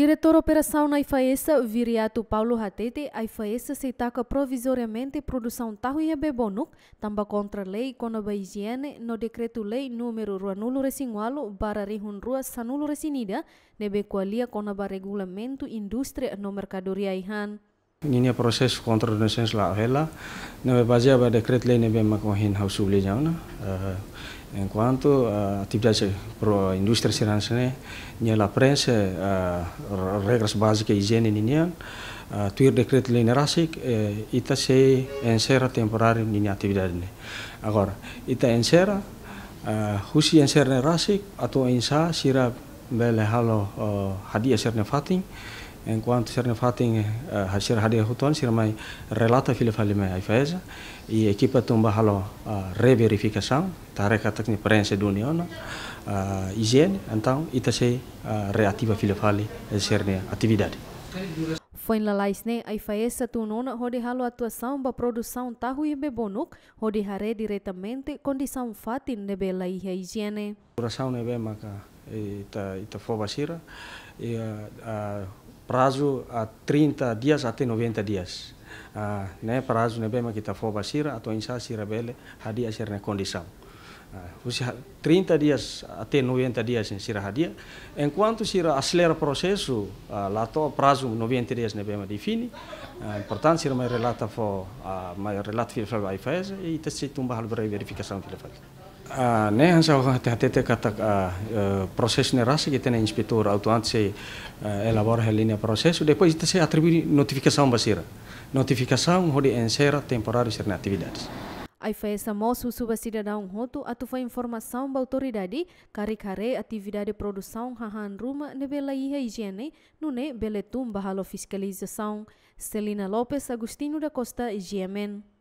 Diretor Operação na IFAESA, Viriato Paulo Hatete, a IFAESA se taca provisoriamente produção tarro e bebonuk, tamba contra lei conoba higiene no decreto lei número ruanulo resingualo barra rihunrua sanulo resinida, nebe qualia conoba regulamento indústria no mercadoria ihan. Ini proses contre-renaissance la hela, neve nah, baseaba decret lei neve ma na. hausu eh, blijauna. kuantu quanto eh, attività pro eh, industria siransene, nia la prensa regras basica igiene ninian, tuir decret lei rasik, ita sei ensera temporari ninia attività ini. Agora, ita ensera, husi ensera rasik, atau insa sirap bele halo hadiah ne fating, enquanto Sr. Fatin eh, Hashir Hadi Huton, Sr. Mai relata filha falime a feza e a equipa tumba halo a reverificação, tareca técnica prensa do União, a eh, higiene, então, e também eh, reativa filha fale a atividade. Foi em Lalaisne, né? a IFAESA tunona rode halo atuação para produção tahu e bebonuk, rode hare diretamente condição fatin nebe la higiene. Curação nebe maka ita ita fobasira e a prazo a 30 dias até 90 dias. Uh, né, prazo nebema né, kita tá fo basira atau insa sirabele hadiah sirne né, condição. Uh, ah, 30 dias até 90 dias em sira Enquanto sira acelera o processo, uh, lá to tá prazo 90 dias nebema né, define. Uh, portanto, sira mais relata for uh, mai relata fil fil vai faz e testa tumba hal verificação fil ne han sa hati-hati processo proses nerasi kita na inspetor autuante se elabora a linha processo depois kita se atribui notificação basira notificação hodi ensera temporário ser atividades Aí foi essa moço suba cidadão roto atu foi informação da autoridade caricare atividade produção hahan ruma ne bela iha higiene no ne beletum bahalo fiscalização Celina Lopes Agostinho da Costa GMN